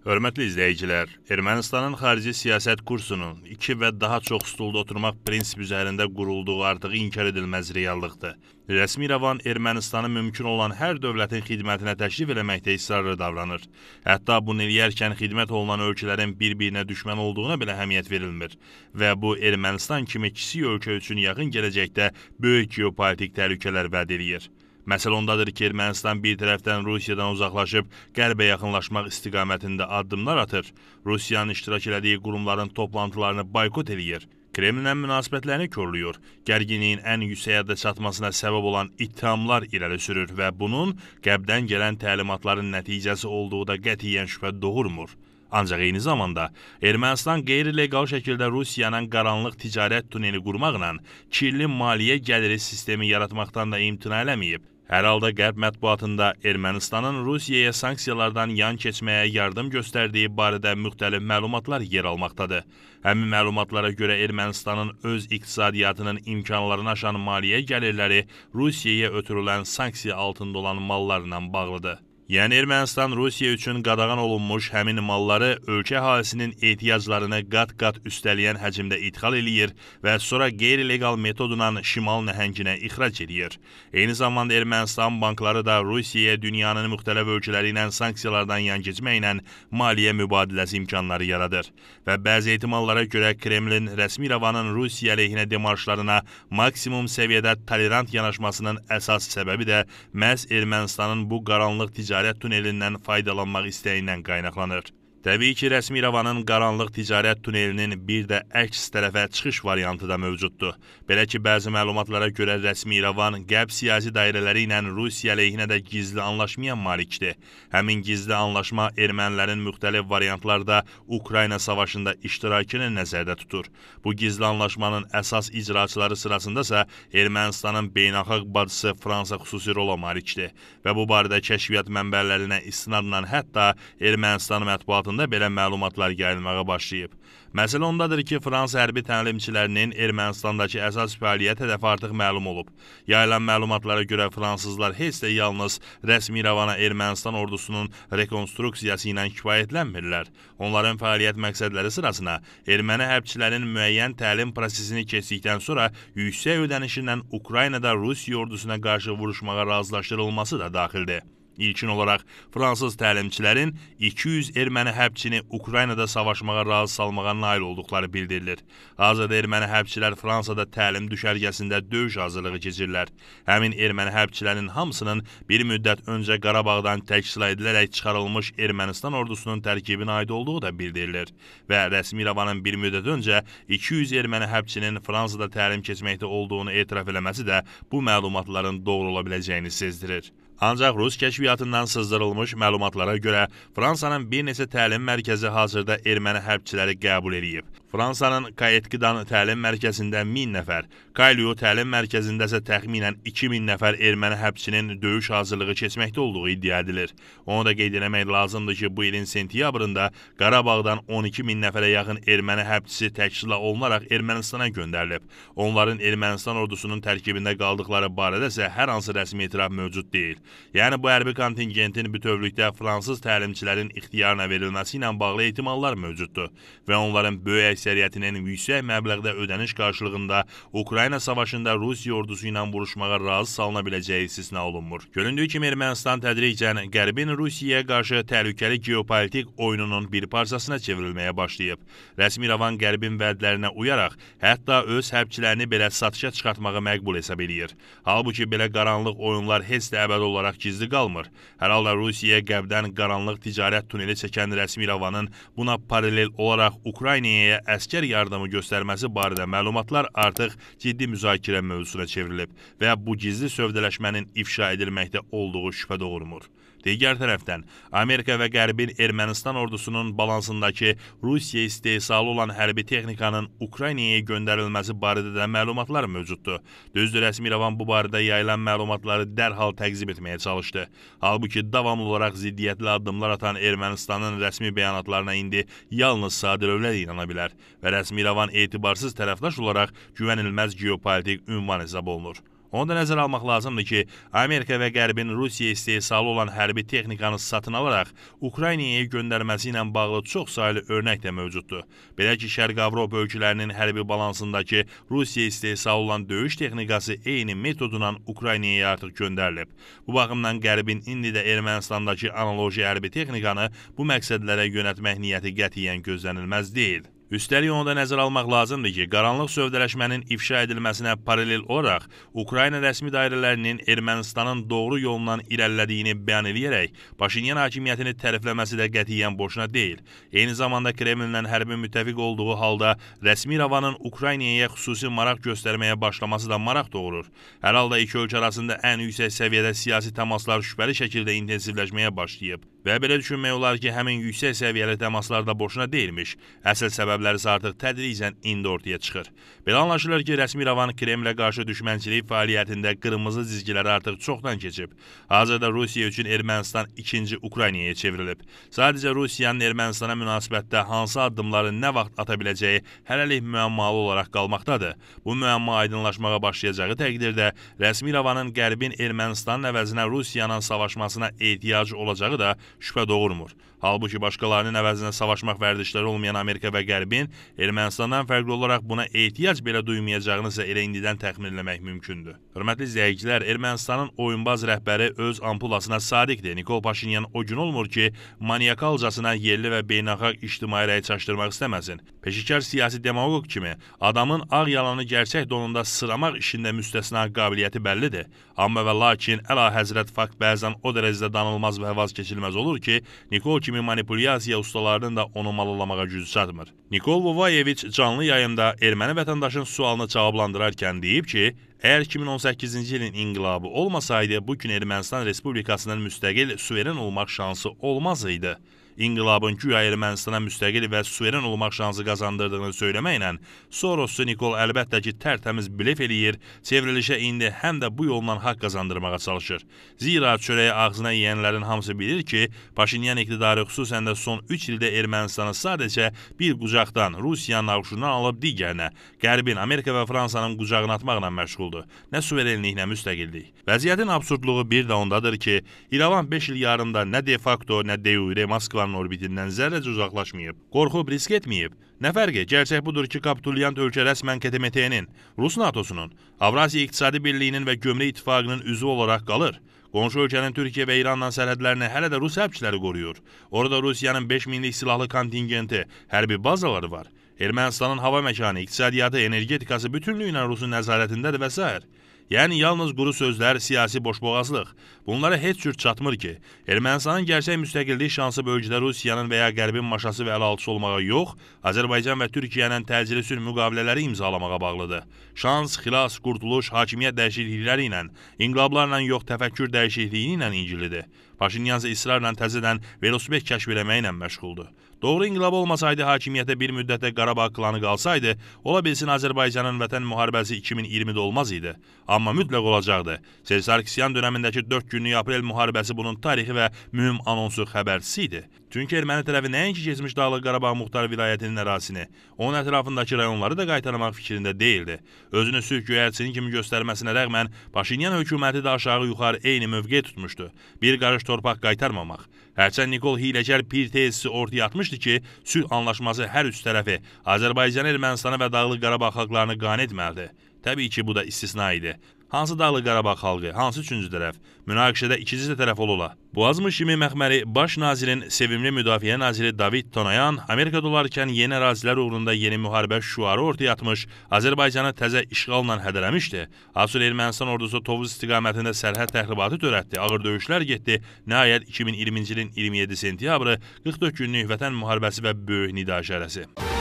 Hörmətli izləyicilər, Ermənistanın xarici siyasət kursunun 2 və daha çox stulda oturmaq prinsip üzərində qurulduğu artıq inkar edilməz reallıqdır. Rəsmi Rəvan Ermənistanı mümkün olan hər dövlətin xidmətinə təşrif eləməkdə israrlı davranır. Hətta bunu eləyərkən xidmət olunan ölkələrin bir-birinə düşmən olduğuna belə həmiyyət verilmir və bu Ermənistan kimi kiçik ölkə üçün yaxın gələcəkdə böyük geopolitik təhlükələr vəd eləyir. Məsələ ondadır ki, Ermənistan bir tərəfdən Rusiyadan uzaqlaşıb qərbə yaxınlaşmaq istiqamətində addımlar atır, Rusiyanın iştirak elədiyi qurumların toplantılarını boykot eləyir. Kremlinlə münasibətlərini körlüyür, gərginliyin ən yüksəyədə çatmasına səbəb olan ittihamlar irəli sürür və bunun qəbdən gələn təlimatların nəticəsi olduğu da qətiyyən şübhə doğurmur. Ancaq eyni zamanda Ermənistan qeyri-leqal şəkildə Rusiyanın qaranlıq ticarət tuneli qurmaqla kirli maliyyə gəliri sistemi yaratmaqdan da imtina eləməyib. Hər halda Qərb mətbuatında Ermənistanın Rusiyaya sanksiyalardan yan keçməyə yardım göstərdiyi barədə müxtəlif məlumatlar yer almaqdadır. Həmin məlumatlara görə Ermənistanın öz iqtisadiyyatının imkanlarını aşan maliyyə gəlirləri Rusiyaya ötürülən sanksiya altında olan mallarla bağlıdır. Yəni Ermənistan Rusiya üçün qadağan olunmuş həmin malları ölkə əhalisinin ehtiyaclarını qat-qat üstələyən həcmdə idxal eləyir və sonra qeyri-legal metodla şimal nəhənginə ixrac eləyir. Eyni zamanda Ermənistan bankları da Rusiyaya dünyanın müxtəlif ölkələri ilə sanksiyalardan yan keçməklə maliyyə mübadiləsi imkanları yaradır və bəzi ehtimallara görə Kremlin rəsmi İrəvanın Rusiya əleyhinə demarşlarına maksimum səviyyədə tolerant yanaşmasının əsas səbəbi də məhz Ermənistanın bu qaranlıq ticarət ticarət tunelindən faydalanmaq istəyindən qaynaqlanır. Təbii ki, rəsmi İrəvanın qaranlıq ticarət tunelinin bir də əks tərəfə çıxış variantı da mövcuddur. Belə ki, bəzi məlumatlara görə rəsmi İrəvan qərb siyasi dairələri ilə Rusiya əleyhinə də gizli anlaşmaya malikdir. Həmin gizli anlaşma ermənilərin müxtəlif variantlarda Ukrayna savaşında iştirakını nəzərdə tutur. Bu gizli anlaşmanın əsas icraçıları sırasında isə Ermənistanın beynəlxalq bacısı Fransa xüsusi rola malikdir və bu barədə kəşfiyyat mənbələrinə istinadla hətta Ermənistan mətbuatı mətbuatında belə məlumatlar yayılmağa başlayıb. Məsələ ondadır ki, Fransa hərbi təlimçilərinin Ermənistandakı əsas fəaliyyət hədəfi artıq məlum olub. Yayılan məlumatlara görə fransızlar heç də yalnız rəsmi İrəvana Ermənistan ordusunun rekonstruksiyası ilə kifayətlənmirlər. Onların fəaliyyət məqsədləri sırasına erməni hərbçilərin müəyyən təlim prosesini keçdikdən sonra yüksək ödənişindən Ukraynada Rusiya ordusuna qarşı vuruşmağa razılaşdırılması da daxildir. İlkin olaraq fransız təlimçilərin 200 erməni hərbçini Ukraynada savaşmağa razı salmağa nail olduqları bildirilir. Hazırda erməni hərbçilər Fransada təlim düşərgəsində döyüş hazırlığı keçirirlər. Həmin erməni hərbçilərin hamısının bir müddət öncə Qarabağdan təksila edilərək çıxarılmış Ermənistan ordusunun tərkibinə aid olduğu da bildirilir və rəsmi İrəvanın bir müddət öncə 200 erməni hərbçinin Fransada təlim keçməkdə olduğunu etiraf eləməsi də bu məlumatların doğru ola biləcəyini sezdirir. Ancaq Rus kəşfiyyatı Nəşriyyatından sızdırılmış məlumatlara görə Fransanın bir neçə təlim mərkəzi hazırda erməni hərbçiləri qəbul eləyib. Fransanın Kayetkidan təlim mərkəzində 1000 nəfər, Kaylyo təlim mərkəzində isə təxminən 2000 nəfər erməni həbçinin döyüş hazırlığı keçməkdə olduğu iddia edilir. Onu da qeyd etmək lazımdır ki, bu ilin sentyabrında Qarabağdan 12000 nəfərə yaxın erməni həbçisi təşkil olunaraq Ermənistana göndərilib. Onların Ermənistan ordusunun tərkibində qaldıqları barədə isə hər hansı rəsmi etiraf mövcud deyil. Yəni bu hərbi kontingentin bütövlükdə fransız təlimçilərin ixtiyarına verilməsi ilə bağlı ehtimallar mövcuddur və onların böyük əksəriyyətinin yüksək məbləğdə ödəniş qarşılığında Ukrayna savaşında Rusiya ordusu ilə vuruşmağa razı salına biləcəyi istisna olunmur. Göründüyü kimi Ermənistan tədricən Qərbin Rusiyaya qarşı təhlükəli geopolitik oyununun bir parçasına çevrilməyə başlayıb. Rəsmi İrəvan Qərbin vədlərinə uyaraq hətta öz hərbçilərini belə satışa çıxartmağı məqbul hesab eləyir. Halbuki belə qaranlıq oyunlar heç də əbəd olaraq gizli qalmır. Hər halda Rusiyaya Qərbdən qaranlıq ticarət tuneli çəkən rəsmi İrəvanın buna paralel olaraq Ukraynaya əsgər yardımı göstərməsi barədə məlumatlar artıq ciddi müzakirə mövzusuna çevrilib və bu gizli sövdələşmənin ifşa edilməkdə olduğu şübhə doğurmur. Digər tərəfdən, Amerika və Qərbin Ermənistan ordusunun balansındakı Rusiya istehsalı olan hərbi texnikanın Ukraynaya göndərilməsi barədə də məlumatlar mövcuddur. Düzdür, rəsmi İrəvan bu barədə yayılan məlumatları dərhal təqzib etməyə çalışdı. Halbuki davamlı olaraq ziddiyyətli addımlar atan Ermənistanın rəsmi bəyanatlarına indi yalnız Sadir Övləd inana bilər və rəsmi İrəvan etibarsız tərəfdaş olaraq güvənilməz geopolitik ünvan hesab olunur. Onu da nəzərə almaq lazımdır ki, Amerika və Qərbin Rusiya istehsalı olan hərbi texnikanı satın alaraq Ukraynaya göndərməsi ilə bağlı çoxsaylı örnək də mövcuddur. Belə ki, Şərq Avropa ölkələrinin hərbi balansındakı Rusiya istehsalı olan döyüş texnikası eyni metodla Ukraynaya artıq göndərilib. Bu baxımdan Qərbin indi də Ermənistandakı analoji hərbi texnikanı bu məqsədlərə yönətmək niyyəti qətiyyən gözlənilməz deyil. Üstəlik onu da nəzərə almaq lazımdır ki, qaranlıq sövdələşmənin ifşa edilməsinə paralel olaraq Ukrayna rəsmi dairələrinin Ermənistanın doğru yolundan irəlilədiyini bəyan edərək Paşinyan hakimiyyətini tərifləməsi də qətiyyən boşuna deyil. Eyni zamanda Kremlinlə hərbi müttəfiq olduğu halda rəsmi ravanın Ukraynaya xüsusi maraq göstərməyə başlaması da maraq doğurur. Hər halda iki ölkə arasında ən yüksək səviyyədə siyasi təmaslar şübhəli şəkildə intensivləşməyə başlayıb. Və belə düşünmək olar ki, həmin yüksək səviyyəli təmaslar da boşuna deyilmiş. Əsl səbəblər isə artıq tədricən indi ortaya çıxır. Belə anlaşılır ki, rəsmi İrəvan Kremlə qarşı düşmənçilik fəaliyyətində qırmızı cizgiləri artıq çoxdan keçib. Hazırda Rusiya üçün Ermənistan ikinci Ukraynaya çevrilib. Sadəcə Rusiyanın Ermənistana münasibətdə hansı addımları nə vaxt ata biləcəyi hələlik müəmmalı olaraq qalmaqdadır. Bu müəmma aydınlaşmağa başlayacağı təqdirdə rəsmi İrəvanın Qərbin Ermənistanın əvəzinə Rusiyanın savaşmasına ehtiyacı olacağı da şübhə doğurmur. Halbuki başqalarının əvəzinə savaşmaq vərdişləri olmayan Amerika və Qərbin Ermənistandan fərqli olaraq buna ehtiyac belə duymayacağını isə elə indidən təxminləmək mümkündür. Hörmətli izləyicilər, Ermənistanın oyunbaz rəhbəri öz ampulasına sadiqdir. Nikol Paşinyan o gün olmur ki, maniakalcasına yerli və beynəlxalq ictimai rəy çaşdırmaq istəməsin. Peşəkar siyasi demagog kimi adamın ağ yalanı gerçək donunda sıramaq işində müstəsna qabiliyyəti bəllidir. Amma və lakin Əla Həzrət fakt bəzən o dərəcədə danılmaz və həvaz keçilməz olur ki, Nikol kimi manipulyasiya ustalarının da onu malalamağa gücü çatmır. Nikol Vovayeviç canlı yayında erməni vətəndaşın sualını cavablandırarkən deyib ki, Əgər 2018-ci ilin inqilabı olmasaydı, bu gün Ermənistan Respublikasının müstəqil, suveren olmaq şansı olmazdı. İnqilabın güya Ermənistana müstəqil və suveren olmaq şansı qazandırdığını söyləməklə Soroslu Nikol əlbəttə ki, tərtəmiz blef eləyir, çevrilişə indi həm də bu yolla haqq qazandırmağa çalışır. Zira çörəyi ağzına yeyənlərin hamısı bilir ki, Paşinyan iqtidarı xüsusən də son 3 ildə Ermənistanı sadəcə bir qucaqdan, Rusiyanın ağuşundan alıb digərinə, Qərbin, Amerika və Fransanın qucağına atmaqla məşğuldur. Nə suverenlik, nə müstəqillik. Vəziyyətin absurdluğu bir də ondadır ki, İrəvan 5 il yarımda nə de facto, nə de jure Moskvanın planın orbitindən zərrəcə uzaqlaşmayıb. Qorxub risk etməyib. Nə fərqi? Gerçək budur ki, kapitulyant ölkə rəsmən KTMT-nin, Rus NATO-sunun, Avrasiya İqtisadi Birliyinin və Gömrük İttifaqının üzvü olaraq qalır. Qonşu ölkənin Türkiyə və İranla sərhədlərini hələ də Rus hərbçiləri qoruyur. Orada Rusiyanın 5 minlik silahlı kontingenti, hərbi bazaları var. Ermənistanın hava məkanı, iqtisadiyyatı, energetikası bütünlüyünə Rusun nəzarətindədir və s. Yəni yalnız quru sözlər, siyasi boşboğazlıq. Bunlara heç cür çatmır ki, Ermənistanın gerçək müstəqillik şansı bölgədə Rusiyanın və ya Qərbin maşası və əlaltısı olmağa yox, Azərbaycan və Türkiyənin təcili sülh müqavilələri imzalamağa bağlıdır. Şans, xilas, qurtuluş, hakimiyyət dəyişiklikləri ilə, inqilablarla yox, təfəkkür dəyişikliyi ilə incilidir. Paşinyan isə israrla təzədən velosiped kəşf eləməklə məşğuldur. Doğru inqilab olmasaydı, hakimiyyətə bir müddətdə Qarabağ klanı qalsaydı, ola bilsin Azərbaycanın vətən müharibəsi 2020-də olmaz idi. Amma Amma mütləq olacaqdı. Selsarkisyan dönəmindəki 4 günlük aprel müharibəsi bunun tarixi və mühüm anonsu xəbərçisi idi. Çünki erməni tərəfi nəinki keçmiş Dağlıq Qarabağ Muxtar vilayətinin ərazisini, onun ətrafındakı rayonları da qaytarmaq fikrində deyildi. Özünü sülh göyərçini kimi göstərməsinə rəğmən Paşinyan hökuməti də aşağı-yuxarı eyni mövqe tutmuşdu. Bir qarış torpaq qaytarmamaq. Hərçənd Nikol Hiləgər bir tezisi ortaya atmışdı ki, sülh anlaşması hər üç tərəfi Azərbaycan, Ermənistana və Dağlıq Qarabağ xalqlarını qan etməlidir. Təbii ki, bu da istisna idi. Hansı Dağlıq Qarabağ xalqı, hansı üçüncü tərəf münaqişədə ikinci də tərəf olula? Boğazmış kimi məxməri baş nazirin sevimli müdafiə naziri David Tonayan Amerikada olarkən yeni ərazilər uğrunda yeni müharibə şüarı ortaya atmış, Azərbaycanı təzə işğalla hədələmişdi. Asur Ermənistan ordusu Tovuz istiqamətində sərhəd təxribatı törətdi, ağır döyüşlər getdi. Nəhayət 2020-ci ilin 27 sentyabrı 44 günlük vətən müharibəsi və böyük nida işarəsi.